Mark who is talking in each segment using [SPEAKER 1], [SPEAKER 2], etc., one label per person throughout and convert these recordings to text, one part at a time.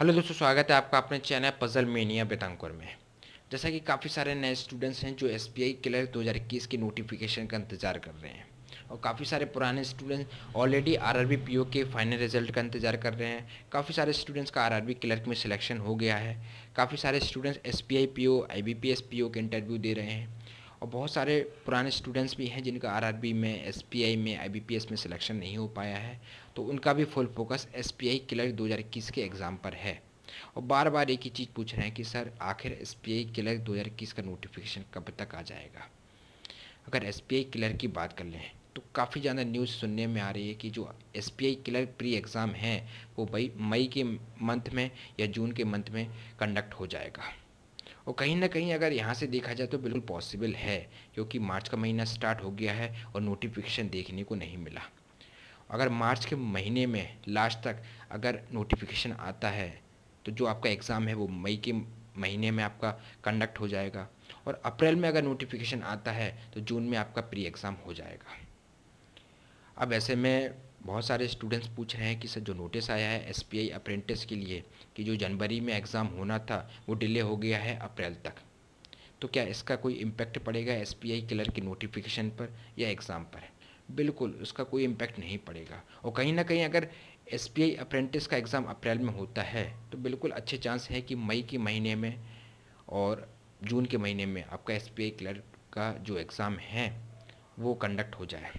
[SPEAKER 1] hello दोस्तों स्वागत है आपका अपने चैनल पजल मेनिया बेतांकुर में जैसा कि काफ़ी सारे नए स्टूडेंट्स हैं जो एस पी आई क्लर्क दो हज़ार इक्कीस की नोटिफिकेशन का इंतज़ार कर रहे हैं और काफ़ी सारे पुराने students already R R B P O के फाइनल रिजल्ट का इंतज़ार कर रहे हैं काफ़ी सारे स्टूडेंट्स का आर आर बी क्लर्क में सिलेक्शन हो गया है काफ़ी सारे students S P I P O I B P S P O के इंटरव्यू दे रहे हैं और बहुत सारे पुराने स्टूडेंट्स भी हैं जिनका आर में एस में आई में सिलेक्शन नहीं हो पाया है तो उनका भी full focus S P I clerk दो के एग्ज़ाम पर है और बार बार एक ही चीज़ पूछ रहे हैं कि सर आखिर एस पी आई क्लर्क दो हज़ार इक्कीस का नोटिफिकेशन कब तक आ जाएगा अगर एस पी आई क्लर्क की बात कर लें तो काफ़ी ज़्यादा न्यूज़ सुनने में आ रही है कि जो S P I clerk pre exam है वो भाई मई के मंथ में या जून के मंथ में कंडक्ट हो जाएगा और कहीं ना कहीं अगर यहाँ से देखा जाए तो बिल्कुल पॉसिबल है क्योंकि मार्च का महीना स्टार्ट हो गया है और नोटिफिकेशन देखने को नहीं मिला अगर मार्च के महीने में लास्ट तक अगर नोटिफिकेशन आता है तो जो आपका एग्ज़ाम है वो मई के महीने में आपका कंडक्ट हो जाएगा और अप्रैल में अगर नोटिफिकेशन आता है तो जून में आपका प्री एग्ज़ाम हो जाएगा अब ऐसे में बहुत सारे स्टूडेंट्स पूछ रहे हैं कि सर जो नोटिस आया है एस पी आई अप्रेंटिस के लिए कि जो जनवरी में एग्ज़ाम होना था वो डिले हो गया है अप्रैल तक तो क्या इसका कोई इम्पैक्ट पड़ेगा एस पी आई क्लर्क की नोटिफिकेशन पर या एग्ज़ाम पर बिल्कुल उसका कोई इम्पैक्ट नहीं पड़ेगा और कहीं ना कहीं अगर एस पी आई अप्रेंटिस का एग्ज़ाम अप्रैल में होता है तो बिल्कुल अच्छे चांस है कि मई के महीने में और जून के महीने में आपका एस पी आई क्लर्क का जो एग्ज़ाम है वो कंडक्ट हो जाए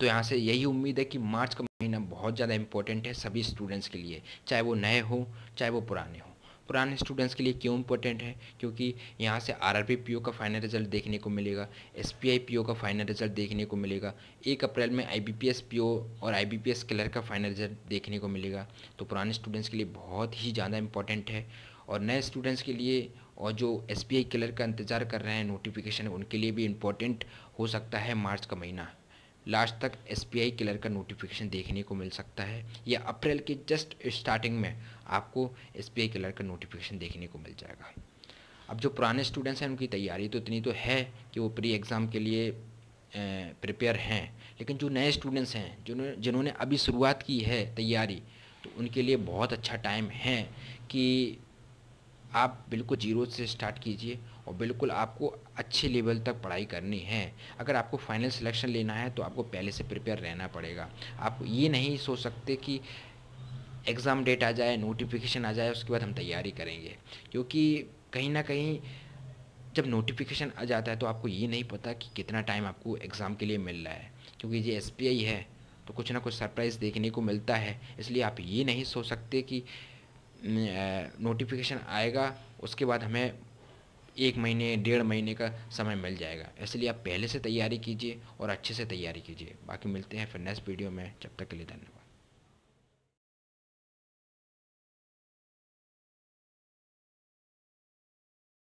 [SPEAKER 1] तो यहाँ से यही उम्मीद है कि मार्च का महीना बहुत ज़्यादा इंपॉर्टेंट है सभी स्टूडेंट्स के लिए चाहे वो नए हों चाहे वो पुराने हों पुराने स्टूडेंट्स के लिए क्यों इंपॉर्टेंट है क्योंकि यहाँ से आर आर पी का फाइनल रिजल्ट देखने को मिलेगा एस पी आई पी का फाइनल रिजल्ट देखने को मिलेगा एक अप्रैल में I B P S P और I B P S clerk का फाइनल रिजल्ट देखने को मिलेगा तो पुराने स्टूडेंट्स के लिए बहुत ही ज़्यादा इंपॉर्टेंट है और नए स्टूडेंट्स के लिए और जो एस बी आई क्लर्क का इंतज़ार कर रहे हैं नोटिफिकेशन उनके लिए भी इम्पोर्टेंट हो सकता है मार्च का महीना लास्ट तक एसबीआई क्लर्क का नोटिफिकेशन देखने को मिल सकता है या अप्रैल के जस्ट स्टार्टिंग में आपको एसबीआई क्लर्क का नोटिफिकेशन देखने को मिल जाएगा अब जो पुराने स्टूडेंट्स हैं उनकी तैयारी तो इतनी तो है कि वो प्री एग्ज़ाम के लिए प्रिपेयर हैं लेकिन जो नए स्टूडेंट्स हैं जिन्होंने जिन्होंने अभी शुरुआत की है तैयारी तो उनके लिए बहुत अच्छा टाइम है कि आप बिल्कुल जीरो से स्टार्ट कीजिए और बिल्कुल आपको अच्छे लेवल तक पढ़ाई करनी है अगर आपको फाइनल सिलेक्शन लेना है तो आपको पहले से प्रिपेयर रहना पड़ेगा आप ये नहीं सोच सकते कि एग्ज़ाम डेट आ जाए नोटिफिकेशन आ जाए उसके बाद हम तैयारी करेंगे क्योंकि कहीं ना कहीं जब नोटिफिकेशन आ जाता है तो आपको ये नहीं पता कि कितना टाइम आपको एग्ज़ाम के लिए मिल रहा है क्योंकि ये एस है तो कुछ ना कुछ सरप्राइज़ देखने को मिलता है इसलिए आप ये नहीं सोच सकते कि नोटिफिकेशन आएगा उसके बाद हमें एक महीने डेढ़ महीने का समय मिल जाएगा इसलिए आप पहले से तैयारी कीजिए और अच्छे से तैयारी कीजिए बाकी मिलते हैं फिर नेक्स्ट वीडियो में जब तक के लिए धन्यवाद